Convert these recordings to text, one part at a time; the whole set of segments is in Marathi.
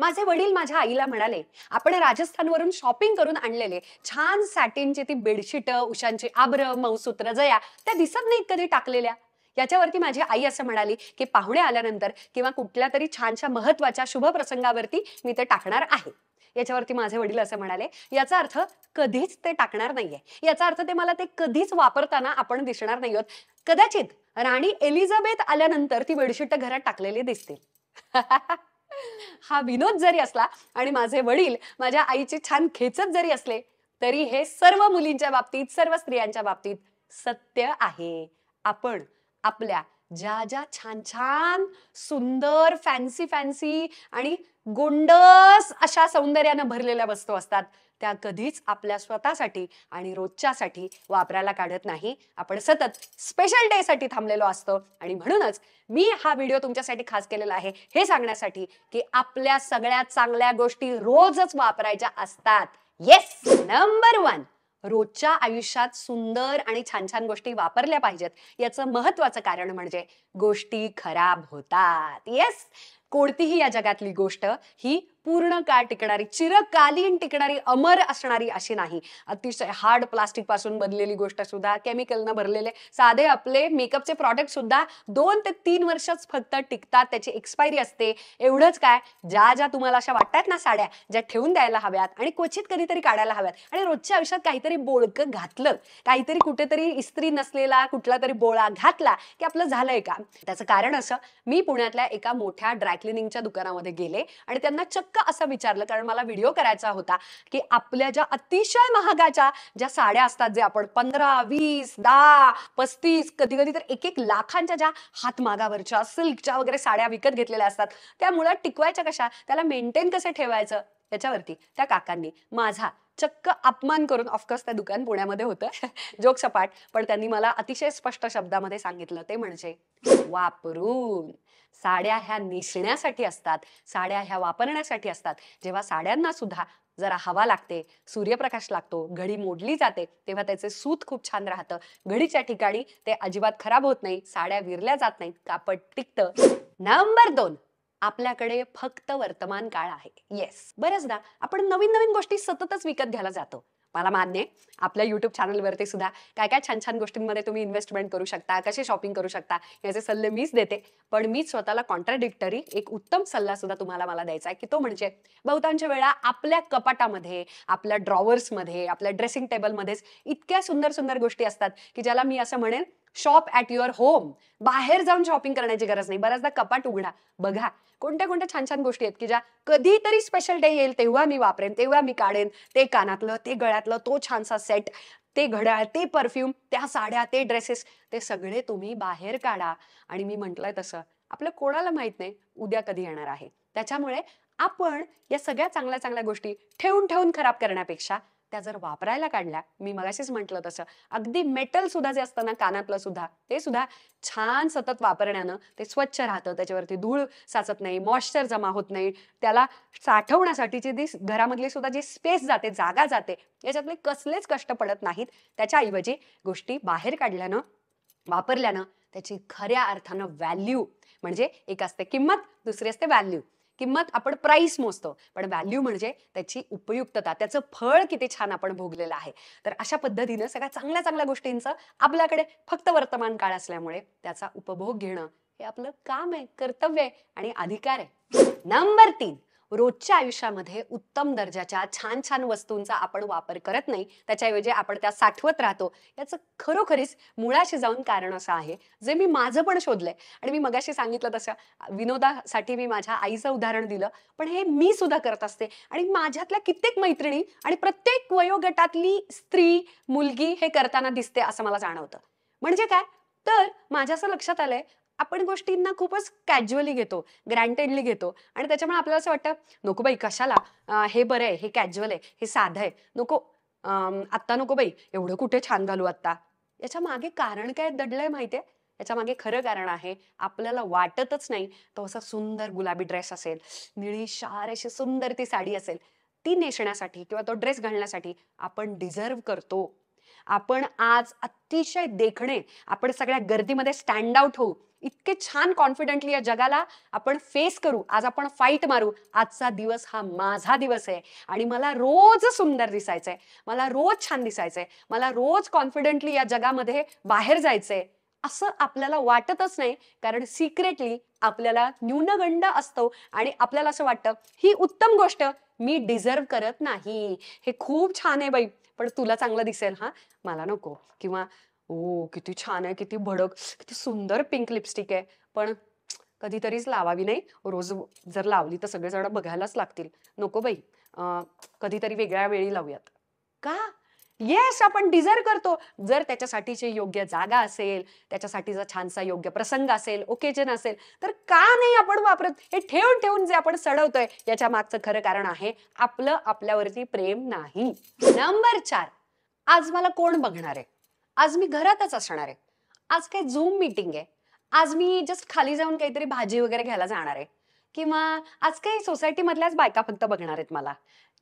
माझे वडील माझ्या आईला म्हणाले आपण राजस्थानवरून शॉपिंग करून आणलेले छान सॅटिनची ती बेडशीट उशांची आब्र मऊसूत्र जया त्या दिसत नाहीत कधी टाकलेल्या याच्यावरती माझी आई असं म्हणाली की पाहुणे आल्यानंतर किंवा कुठल्या तरी छानशा महत्वाच्या शुभ प्रसंगावरती मी ते टाकणार आहे याच्यावरती माझे वडील असं म्हणाले याचा अर्थ कधीच ते टाकणार नाहीये याचा अर्थ ते मला ते कधीच वापरताना आपण दिसणार नाही आहोत कदाचित राणी एलिझाबेथ आल्यानंतर ती बेडशीट घरात टाकलेली दिसतील हा विनोद जरी असला आणि माझे वडील माझ्या आईचे छान खेचत जरी असले तरी हे सर्व मुलींच्या बाबतीत सर्व स्त्रियांच्या बाबतीत सत्य आहे आपण आपल्या ज्या ज्या छान छान सुंदर फॅन्सी फॅन्सी आणि गोंडस अशा सौंदर्यानं भरलेल्या वस्तू असतात त्या कधीच आपल्या स्वतःसाठी आणि रोजच्यासाठी वापरायला काढत नाही आपण सतत स्पेशल डेसाठी थांबलेलो असतो आणि म्हणूनच मी हा व्हिडिओ तुमच्यासाठी खास केलेला आहे हे सांगण्यासाठी की आपल्या सगळ्यात चांगल्या गोष्टी रोजच वापरायच्या असतात येस नंबर वन रोजच्या आयुष्यात सुंदर आणि छान छान गोष्टी वापरल्या पाहिजेत याचं महत्वाचं कारण म्हणजे गोष्टी खराब होतात येस कोणतीही या जगातली गोष्ट ही पूर्ण काळ टिकणारी चिरकालीन टिकणारी अमर असणारी अशी नाही अतिशय हार्ड प्लास्टिक पासून बनलेली गोष्ट सुद्धा केमिकलनं भरलेले साधे आपले मेकअपचे प्रॉडक्ट सुद्धा दोन ते तीन वर्षच फक्त टिकतात त्याची एक्सपायरी असते एवढंच काय ज्या ज्या तुम्हाला अशा वाटतात ना साड्या ज्या ठेवून द्यायला हव्यात आणि क्वचित कधीतरी काढायला हव्यात आणि रोजच्या आयुष्यात काहीतरी बोळकं घातलं काहीतरी कुठेतरी इस्त्री नसलेला कुठला तरी बोळा घातला की आपलं झालंय का त्याचं कारण असं मी पुण्यातल्या एका मोठ्या ड्रायक्लिनिंगच्या दुकानामध्ये गेले आणि त्यांना चक्क असं विचारलं कारण मला व्हिडिओ करायचा होता की आपल्या ज्या अतिशय महागाच्या ज्या साड्या असतात जे आपण पंधरा वीस दहा पस्तीस कधी कधी तर एक एक लाखांच्या ज्या हातमागावरच्या सिल्कच्या वगैरे साड्या विकत घेतलेल्या असतात मुळात टिकवायच्या कशा त्याला मेंटेन कसं ठेवायचं त्याच्यावरती त्या काकांनी माझा चक्क अपमान करून ऑफकोर्स त्या दुकान पुण्यामध्ये होतं जोक सपाट पण त्यांनी मला अतिशय स्पष्ट शब्दामध्ये सांगितलं ते म्हणजे वापरून साड्या ह्या नेसण्यासाठी असतात साड्या ह्या वापरण्यासाठी असतात जेव्हा साड्यांना सुद्धा जरा हवा लागते सूर्यप्रकाश लागतो घडी मोडली जाते तेव्हा त्याचे सूत खूप छान राहतं घडीच्या ठिकाणी ते अजिबात खराब होत नाही साड्या विरल्या जात नाहीत कापड टिकतं नंबर दोन आपल्याकडे फक्त वर्तमान काळ आहे येस बऱ्याचदा आपण नवीन नवीन गोष्टी सततच विकत घ्यायला जातो मला मान्य आहे आपल्या युट्यूब चॅनलवरती सुद्धा काय काय छान छान गोष्टींमध्ये तुम्ही इन्व्हेस्टमेंट करू शकता कसे शॉपिंग करू शकता याचे सल्ले मीच देते पण मीच स्वतःला कॉन्ट्राडिक्टरी एक उत्तम सल्ला सुद्धा तुम्हाला मला द्यायचा आहे की तो म्हणजे बहुतांश वेळा आपल्या कपाटामध्ये आपल्या ड्रॉवर्समध्ये आपल्या ड्रेसिंग टेबलमध्येच इतक्या सुंदर सुंदर गोष्टी असतात की ज्याला मी असं म्हणेन शॉप ॲट युअर होम बाहेर जाऊन शॉपिंग करण्याची गरज नाही बऱ्याचदा कपाट उघडा बघा कोणत्या कोणत्या छान छान गोष्टी आहेत की ज्या कधीतरी स्पेशल डे येईल तेव्हा मी वापरेन तेव्हा मी काढेन ते कानातलं ते गळ्यातलं तो छानसा सेट ते घड्याळ ते परफ्यूम त्या साड्या ते ड्रेसेस ते सगळे तुम्ही बाहेर काढा आणि मी म्हटलंय तसं आपलं कोणाला माहित नाही उद्या कधी येणार आहे त्याच्यामुळे आपण या सगळ्या चांगल्या चांगल्या गोष्टी ठेवून ठेवून खराब करण्यापेक्षा त्या जर वापरायला काढल्या मी मगाशीच म्हटलं तसं अगदी मेटल सुद्धा जे असतं ना कानातलं सुद्धा ते सुद्धा छान सतत वापरण्यानं ते स्वच्छ राहतं त्याच्यावरती धूळ साचत नाही मॉइश्चर जमा होत नाही त्याला साठवण्यासाठी जे घरामधली सुद्धा जी स्पेस जाते जागा जाते याच्यातले कसलेच कष्ट पडत नाहीत त्याच्याऐवजी गोष्टी बाहेर काढल्यानं वापरल्यानं त्याची खऱ्या अर्थानं व्हॅल्यू म्हणजे एक असते किंमत दुसरी असते व्हॅल्यू किंमत आपण प्राईस मोजतो पण व्हॅल्यू म्हणजे त्याची उपयुक्तता त्याचं फळ किती छान आपण भोगलेलं आहे तर अशा पद्धतीनं सगळ्या चांगल्या चांगल्या गोष्टींचं आपल्याकडे फक्त वर्तमान काळ असल्यामुळे त्याचा उपभोग घेणं हे आपलं काम आहे कर्तव्य आहे आणि अधिकार आहे नंबर तीन रोजच्या आयुष्यामध्ये उत्तम दर्जाच्या छान छान वस्तूंचा आपण वापर करत नाही त्याच्याऐवजी आपण त्या साठवत राहतो याचं खरोखरीच मुळाशी जाऊन कारण असं आहे जे मी माझं पण शोधलंय आणि मी मगाशी सांगितलं तसं विनोदासाठी मी माझ्या आईचं उदाहरण दिलं पण हे मी सुद्धा करत असते आणि माझ्यातल्या कित्येक मैत्रिणी आणि प्रत्येक वयोगटातली स्त्री मुलगी हे करताना दिसते असं मला जाणवतं म्हणजे काय तर माझ्या असं लक्षात आलंय आपण गोष्टींना खूपच कॅज्युअली घेतो ग्रँटेडली घेतो आणि त्याच्यामुळे आपल्याला असं वाटतं नको बाई कशाला हे बरं आहे हे कॅज्युअल आहे हे साधं आहे नको आत्ता नको बाई एवढं कुठे छान घालू आत्ता याच्या मागे कारण काय दडलंय माहितीये याच्या मागे खरं कारण आहे आपल्याला वाटतच नाही तो असा सुंदर गुलाबी ड्रेस असेल निळी शार अशी सुंदर ती साडी असेल ती नेसण्यासाठी किंवा तो ड्रेस घालण्यासाठी आपण डिझर्व करतो आपण आज अतिशय देखणे आपण सगळ्या गर्दीमध्ये स्टँड आउट होऊ इतके छान कॉन्फिडंटली या जगाला आपण फेस करू आज आपण फाईट मारू आजचा दिवस हा माझा दिवस आहे आणि मला रोज सुंदर दिसायचंय मला रोज छान दिसायचंय मला रोज कॉन्फिडंटली या जगामध्ये बाहेर जायचंय असं आपल्याला वाटतच नाही कारण सिक्रेटली आपल्याला न्यूनगंड असतो आणि आपल्याला असं वाटतं ही उत्तम गोष्ट मी डिझर्व करत नाही हे खूप छान आहे बाई पण तुला चांगलं दिसेल हा मला नको किंवा ओ किती छान आहे किती भडक किती सुंदर पिंक लिपस्टिक आहे पण कधीतरीच लावावी नाही रोज जर लावली तर सगळेजण बघायलाच लागतील नको बाई कधीतरी वेगळ्या वेळी लावूयात का येस आपण डिझर्व करतो जर त्याच्यासाठीची योग्य जागा असेल त्याच्यासाठीचा छानसा योग्य प्रसंग असेल ओकेजन असेल तर का नाही आपण वापरत हे ठेवून ठेवून जे आपण सडवतोय याच्या मागचं खरं कारण आहे आपलं आपल्यावरती प्रेम नाही नंबर चार आज मला कोण बघणार आहे आज मी घरातच असणार आहे आज काय झूम मीटिंग आहे आज मी जस्ट खाली जाऊन काहीतरी भाजी वगैरे घ्यायला जाणार आहे किंवा आज काही सोसायटी मधल्याच बायका फक्त बघणार आहेत मला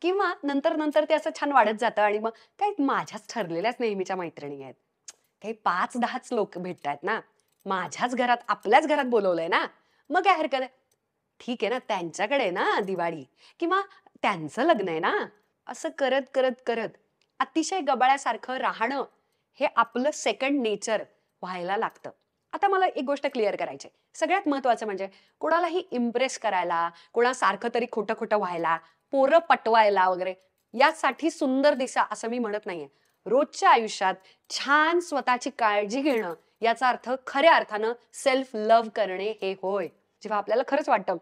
किंवा नंतर नंतर ते असं छान वाढत जातं आणि मग काय माझ्याच ठरलेल्याच नेहमीच्या मैत्रिणी आहेत काही पाच दहाच लोक भेटत आहेत ना माझ्याच घरात आपल्याच घरात बोलवलंय ना मग काय हरकत आहे ठीक आहे ना त्यांच्याकडे ना दिवाळी किंवा त्यांचं लग्न आहे ना असं करत करत करत अतिशय गबाळ्यासारखं राहणं हे आपलं सेकंड नेचर व्हायला लागतं आता मला एक गोष्ट क्लिअर करायची सगळ्यात महत्वाचं म्हणजे कोणालाही इम्प्रेस करायला कोणासारखं तरी खोटं खोटं व्हायला पोरं पटवायला वगैरे यासाठी सुंदर दिसा असं मी म्हणत नाहीये रोजच्या आयुष्यात छान स्वतःची काळजी घेणं याचा अर्थ खऱ्या अर्थानं सेल्फ लव्ह करणे हे होय जेव्हा आपल्याला खरंच वाटतं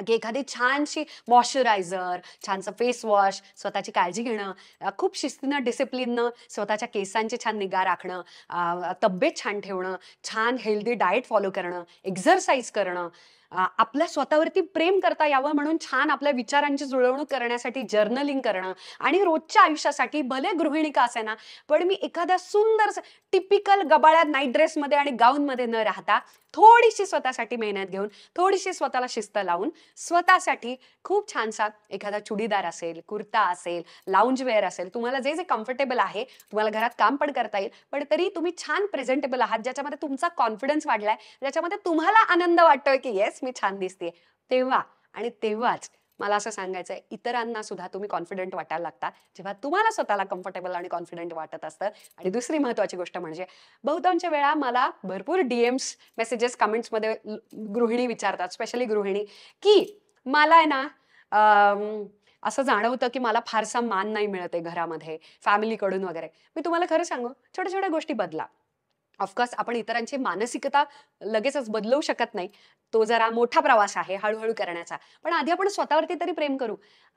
की एखादी छानशी मॉइश्चरायझर छानसं वॉश स्वतःची काळजी घेणं खूप शिस्तीनं डिसिप्लिननं स्वतःच्या केसांची छान निगा राखणं तब्येत छान ठेवणं छान हेल्दी डाएट फॉलो करणं एक्झरसाईज करणं आपल्या स्वतःवरती प्रेम करता यावं म्हणून छान आपल्या विचारांची जुळवणूक करण्यासाठी जर्नलिंग करणं आणि रोजच्या आयुष्यासाठी भले गृहिणीका का असे ना पण मी एखाद्या सुंदर टिपिकल गबाळ्यात नाईट ड्रेसमध्ये आणि गाऊनमध्ये न राहता थोडीशी स्वतःसाठी मेहनत घेऊन थोडीशी स्वतःला शिस्त लावून स्वतःसाठी खूप छानसा एखादा चुडीदार असेल कुर्ता असेल लाऊंज वेअर असेल तुम्हाला जे जे कम्फर्टेबल आहे तुम्हाला घरात काम पण करता येईल पण तरी तुम्ही छान प्रेझेंटेबल आहात ज्याच्यामध्ये तुमचा कॉन्फिडन्स वाढलाय ज्याच्यामध्ये तुम्हाला आनंद वाटतोय की येस मी छान दिसते तेव्हा आणि तेव्हाच मला असं सांगायचंय इतरांना सुद्धा तुम्ही कॉन्फिडंट वाटायला लागता जेव्हा तुम्हाला स्वतःला कम्फर्टेबल आणि कॉन्फिडंट वाटत असतं आणि दुसरी महत्वाची गोष्ट म्हणजे बहुतांश वेळा मला भरपूर डीएम्स मेसेजेस कमेंट्समध्ये गृहिणी विचारतात स्पेशली गृहिणी की मला आहे ना असं जाणवतं की मला फारसा मान नाही मिळत आहे घरामध्ये फॅमिलीकडून वगैरे मी तुम्हाला खरं सांगू छोट्या छोट्या गोष्टी बदला ऑफकोर्स आपण इतरांची मानसिकता लगेचच बदलवू शकत नाही तो जरा मोठा प्रवास आहे हळूहळू करण्याचा पण आधी आपण स्वतःवरती तरी प्रेम करू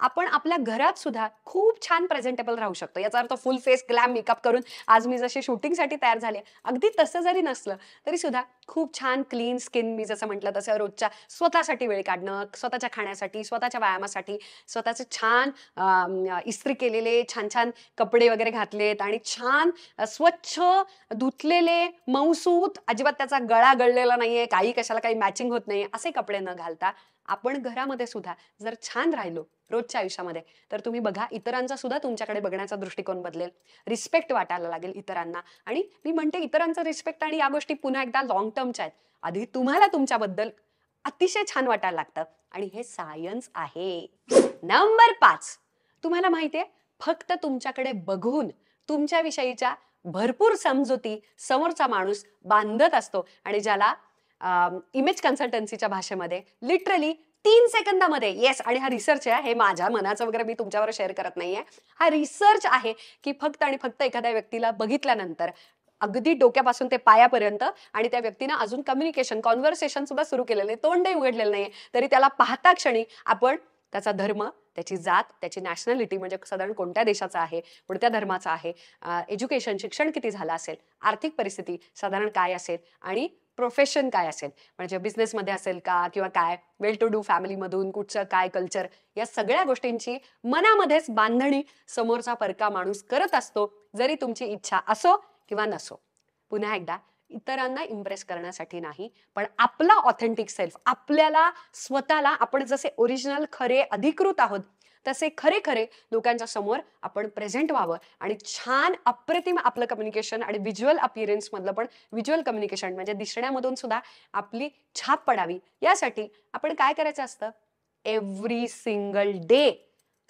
आपण आपल्या घरात सुद्धा खूप छान प्रेझेंटेबल राहू शकतो याचा अर्थ फुल फेस ग्लॅम मेकअप करून आज मी जसे शूटिंगसाठी तयार झाले अगदी तसं जरी नसलं तरी सुद्धा खूप छान क्लीन स्किन मी जसं म्हटलं तसं रोजच्या स्वतःसाठी वेळ काढणं स्वतःच्या खाण्यासाठी स्वतःच्या व्यायामासाठी स्वतःचे छान इस्त्री केलेले छान छान कपडे वगैरे घातलेत आणि छान स्वच्छ धुतलेले कपडे अजिबात त्याचा गळा गळलेला नाहीये काही कशाला काही मॅचिंग होत नाही असे कपडे न घालता आपण घरामध्ये सुद्धा जर छान राहिलो रोजच्या आयुष्यामध्ये तर तुम्ही बघा इतरांचा सुद्धा तुमच्याकडे बघण्याचा दृष्टिकोन बदलेल रिस्पेक्ट वाटायला लागेल इतरांना आणि मी म्हणते इतरांचा रिस्पेक्ट आणि या गोष्टी पुन्हा एकदा लॉंग टर्मच्या आहेत आधी तुम्हाला तुमच्याबद्दल अतिशय छान वाटायला लागतं आणि हे सायन्स आहे नंबर पाच तुम्हाला माहितीये फक्त तुमच्याकडे बघून तुमच्याविषयीच्या भरपूर समजुती समोरचा माणूस बांधत असतो आणि ज्याला इमेज कन्सल्टन्सीच्या भाषेमध्ये लिटरली तीन सेकंदामध्ये येस आणि हा रिसर्च आहे हे माझ्या मनाचं वगैरे मी तुमच्यावर शेअर करत नाहीये हा रिसर्च आहे की फक्त आणि फक्त एखाद्या व्यक्तीला बघितल्यानंतर अगदी डोक्यापासून ते पायापर्यंत आणि त्या व्यक्तीनं अजून कम्युनिकेशन कॉन्व्हर्सेशन सुद्धा सुरू केलेलं नाही तोंडही उघडलेलं नाही तरी त्याला पाहता क्षणी आपण त्याचा धर्म त्याची जात त्याची नॅशनॅलिटी म्हणजे साधारण कोणत्या देशाचा आहे कोणत्या धर्माचा आहे एज्युकेशन शिक्षण किती झालं असेल आर्थिक परिस्थिती साधारण काय असेल आणि प्रोफेशन काय असेल म्हणजे बिझनेसमध्ये असेल का किंवा काय वेल टू डू फॅमिलीमधून कुठचं काय कल्चर या सगळ्या गोष्टींची मनामध्येच बांधणी समोरचा परका माणूस करत असतो जरी तुमची इच्छा असो किंवा नसो पुन्हा एकदा इतरांना इम्प्रेस करण्यासाठी नाही पण आपला ऑथेंटिक सेल्फ आपल्याला स्वतःला आपण जसे ओरिजिनल खरे अधिकृत आहोत तसे खरे खरे लोकांच्या समोर आपण प्रेझेंट व्हावं आणि छान अप्रतिम आपलं कम्युनिकेशन आणि व्हिज्युअल अपिअरन्स पण व्हिज्युअल कम्युनिकेशन म्हणजे दिसण्यामधून सुद्धा आपली छाप पडावी यासाठी आपण काय करायचं असतं एव्हरी सिंगल डे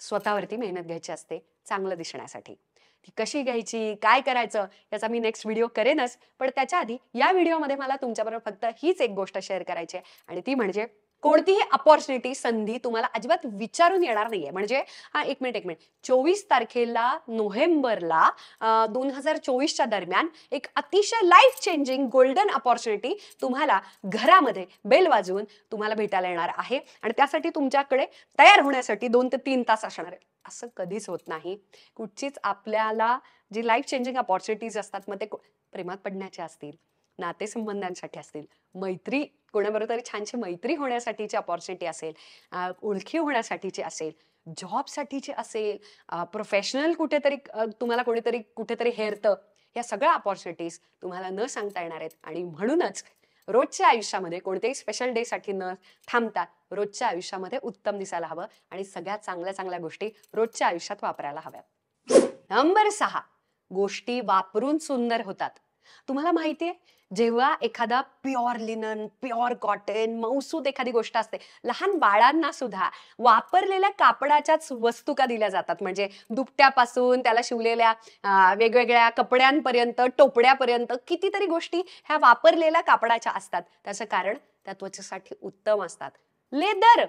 स्वतःवरती मेहनत घ्यायची असते चांगलं दिसण्यासाठी ती कशी घ्यायची काय करायचं याचा मी नेक्स्ट व्हिडिओ करेनच पण त्याच्या आधी या व्हिडिओमध्ये मला तुमच्याबरोबर फक्त हीच एक गोष्ट शेअर करायची आहे आणि ती म्हणजे कोणतीही अपॉर्च्युनिटी संधी तुम्हाला अजिबात विचारून येणार नाहीये म्हणजे हा एक मिनिट एक मिनिट चोवीस तारखेला नोव्हेंबरला दोन हजार चोवीसच्या दरम्यान एक अतिशय लाईफ चेंजिंग गोल्डन अपॉर्च्युनिटी तुम्हाला घरामध्ये बेल वाजवून तुम्हाला भेटायला येणार आहे आणि त्यासाठी तुमच्याकडे तयार होण्यासाठी दोन ते तीन तास असणार आहे असं कधीच होत नाही कुठचीच आपल्याला जी लाईफ चेंजिंग अपॉर्च्युनिटीज असतात मग ते प्रेमात पडण्याचे असतील नातेसंबंधांसाठी असतील मैत्री कोणाबरोबर तरी छानशी मैत्री होण्यासाठीची अपॉर्च्युनिटी असेल ओळखी होण्यासाठीची असेल जॉबसाठीची असेल प्रोफेशनल कुठेतरी तुम्हाला कोणीतरी कुठेतरी हेरतं या सगळ्या अपॉर्च्युनिटीज तुम्हाला न सांगता येणार आहेत आणि म्हणूनच रोजच्या आयुष्यामध्ये कोणत्याही स्पेशल डे साठी न थांबता रोजच्या आयुष्यामध्ये उत्तम दिसायला हवं आणि सगळ्या चांगल्या चांगल्या गोष्टी रोजच्या आयुष्यात वापरायला हव्यात नंबर सहा गोष्टी वापरून सुंदर होतात तुम्हाला माहितीये जेव्हा एखादा प्युअर लिनन प्युअर कॉटन मौसूद एखादी गोष्ट असते लहान बाळांना सुद्धा वापरलेल्या कापडाच्याच वस्तुका दिल्या जातात म्हणजे दुपट्यापासून त्याला शिवलेल्या वेगवेगळ्या कपड्यांपर्यंत टोपड्यापर्यंत कितीतरी गोष्टी ह्या वापरलेल्या कापडाच्या असतात त्याचं कारण त्या त्वचेसाठी उत्तम असतात लेदर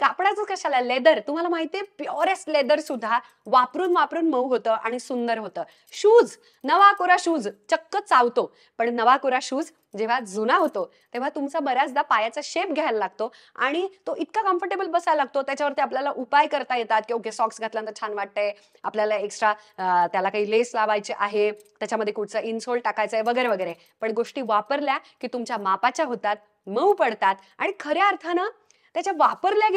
कापडाच कशाला लेदर तुम्हाला माहितीये प्युअरेस्ट लेदर सुद्धा वापरून वापरून मऊ होतं आणि सुंदर होतं शूज नवा कोरा शूज चक्क चावतो पण नवा कोरा शूज जेव्हा जुना होतो तेव्हा तुमचा बऱ्याचदा पायाचा शेप घ्यायला लागतो आणि तो इतका कम्फर्टेबल बसायला लागतो त्याच्यावरती आपल्याला उपाय करता येतात की ओके सॉक्स घातल्यानंतर छान वाटतंय आपल्याला एक्स्ट्रा त्याला काही लेस लावायचे आहे त्याच्यामध्ये कुठचं इन्सोल टाकायचं आहे वगैरे वगैरे पण गोष्टी वापरल्या की तुमच्या मापाच्या होतात मऊ पडतात आणि खऱ्या अर्थानं त्याच्या वापरल्या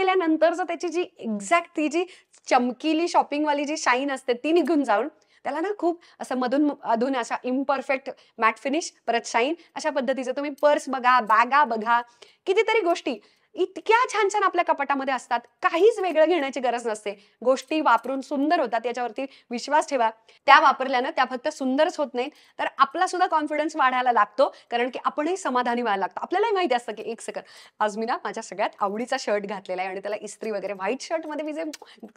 जर त्याची जी एक्झॅक्ट ती जी चमकिली शॉपिंगवाली जी शाईन असते ती निघून जाऊन त्याला ना खूप असं मधून अधून अशा इम्परफेक्ट मॅट फिनिश परत शाईन अशा पद्धतीचं तुम्ही पर्स बघा बॅगा बघा कितीतरी गोष्टी इतक्या छान छान आपल्या कपाटामध्ये असतात काहीच वेगळं घेण्याची गरज नसते गोष्टी वापरून सुंदर होतात याच्यावरती विश्वास ठेवा त्या वापरल्यानं त्या फक्त सुंदरच होत नाहीत तर आपला सुद्धा कॉन्फिडन्स वाढायला लागतो कारण की आपणही समाधानी व्हायला लागतो आपल्यालाही माहिती असतं की एक सेकंद आज मी ना माझ्या सगळ्यात आवडीचा शर्ट घातलेला आहे आणि त्याला इस्त्री वगैरे व्हाईट शर्टमध्ये मी जे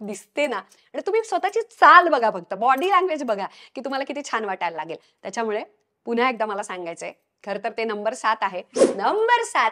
दिसते ना आणि तुम्ही स्वतःची चाल बघा फक्त बॉडी लँग्वेज बघा की तुम्हाला किती छान वाटायला लागेल त्याच्यामुळे पुन्हा एकदा मला सांगायचंय खरं तर ते नंबर सात आहे नंबर सात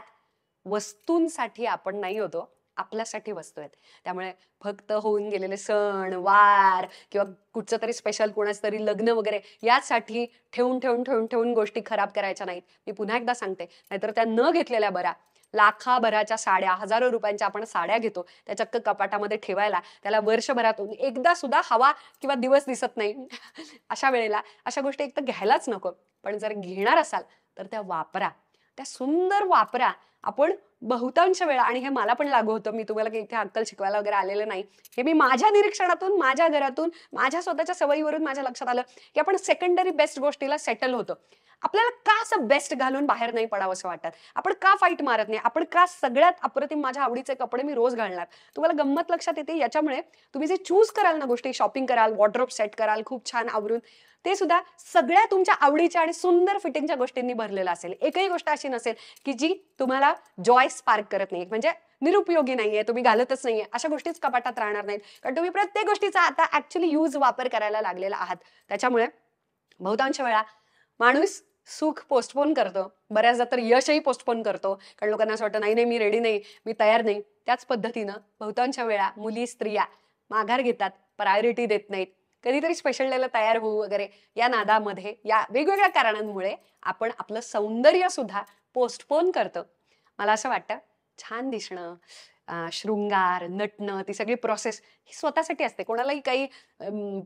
वस्तूंसाठी आपण नाही होतो आपल्यासाठी वस्तू आहेत त्यामुळे फक्त होऊन गेलेले सण वार किंवा कुठचं तरी स्पेशल कोणाचं तरी लग्न वगैरे यासाठी ठेवून ठेवून ठेवून ठेवून गोष्टी खराब करायच्या नाहीत मी पुन्हा एकदा सांगते नाहीतर त्या न घेतलेल्या बऱ्या लाखाभराच्या साड्या हजारो रुपयांच्या आपण साड्या घेतो त्या चक्क कपाटामध्ये ठेवायला त्याला वर्षभरातून एकदा सुद्धा हवा किंवा दिवस दिसत नाही अशा वेळेला अशा गोष्टी एक तर घ्यायलाच नको पण जर घेणार असाल तर त्या वापरा त्या सुंदर वापरा आपण बहुतांश वेळा आणि हे मला पण लागू होतं मी तुम्हाला काही इथे अक्कल शिकवायला वगैरे आलेलं नाही हे मी माझ्या निरीक्षणातून माझ्या घरातून माझ्या स्वतःच्या सवयीवरून माझ्या लक्षात आलं की आपण सेकंडरी बेस्ट गोष्टीला सेटल होतो आपल्याला का असं बेस्ट घालून बाहेर नाही पडावं असं वाटतात आपण का फाईट मारत नाही आपण का सगळ्यात अप्रतिम माझ्या आवडीचे कपडे मी रोज घालणार तुम्हाला गंमत लक्षात येते याच्यामुळे तुम्ही जे चूज कराल ना गोष्टी शॉपिंग कराल वॉर्ड्रॉप सेट कराल खूप छान आवरून ते सुद्धा सगळ्या तुमच्या आवडीच्या आणि सुंदर फिटिंगच्या गोष्टींनी भरलेलं असेल एकही गोष्ट अशी नसेल की जी तुम्हाला जॉय काय स्पार्क करत नाही म्हणजे निरुपयोगी नाहीये तुम्ही घालतच नाहीये अशा गोष्टीच कपाटात राहणार नाहीत कारण तुम्ही प्रत्येक गोष्टीचा आता ऍक्च्युली यूज वापर करायला लागलेला आहात त्याच्यामुळे बहुतांश वेळा माणूस सुख पोस्टपोन करतो बऱ्याचदा तर यशही पोस्टपोन करतो कारण लोकांना असं वाटतं नाही नाही मी रेडी नाही मी तयार नाही त्याच पद्धतीनं बहुतांश वेळा मुली स्त्रिया माघार घेतात प्रायोरिटी देत नाहीत कधीतरी स्पेशल डेला तयार होऊ वगैरे या नादामध्ये या वेगवेगळ्या कारणांमुळे आपण आपलं सौंदर्य सुद्धा पोस्टपोन करतो मला असं वाटतं छान दिसणं शृंगार नटणं ती सगळी प्रोसेस ही स्वतःसाठी असते कोणालाही काही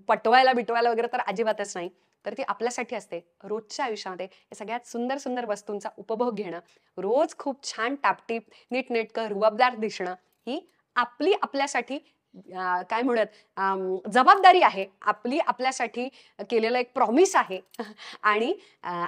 पटवायला बिटवायला वगैरे तर अजिबातच नाही तर ती आपल्यासाठी असते रोजच्या आयुष्यामध्ये या सगळ्यात सुंदर सुंदर वस्तूंचा उपभोग घेणं रोज खूप छान टापटीप नीटनेटकं रुबाबदार दिसणं ही आपली आपल्यासाठी काय म्हणत जबाबदारी आहे आपली आपल्यासाठी केलेलं एक प्रॉमिस आहे आणि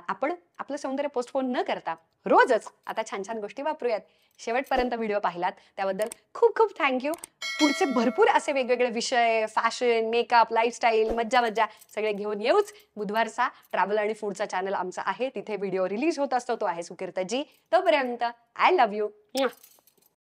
आपण आपलं सौंदर्य पोस्टपोन न करता रोजच आता छान छान गोष्टी वापरूयात शेवटपर्यंत व्हिडिओ पाहिलात त्याबद्दल खूप खूप थँक्यू पुढचे भरपूर असे वेगवेगळे विषय फॅशन मेकअप लाईफस्टाईल मज्जा मज्जा सगळे घेऊन येऊच बुधवारचा ट्रॅव्हल आणि फूडचा चॅनल आमचा आहे तिथे व्हिडिओ रिलीज होत असतो तो आहे सुकिर्तजी तोपर्यंत आय लव्ह यू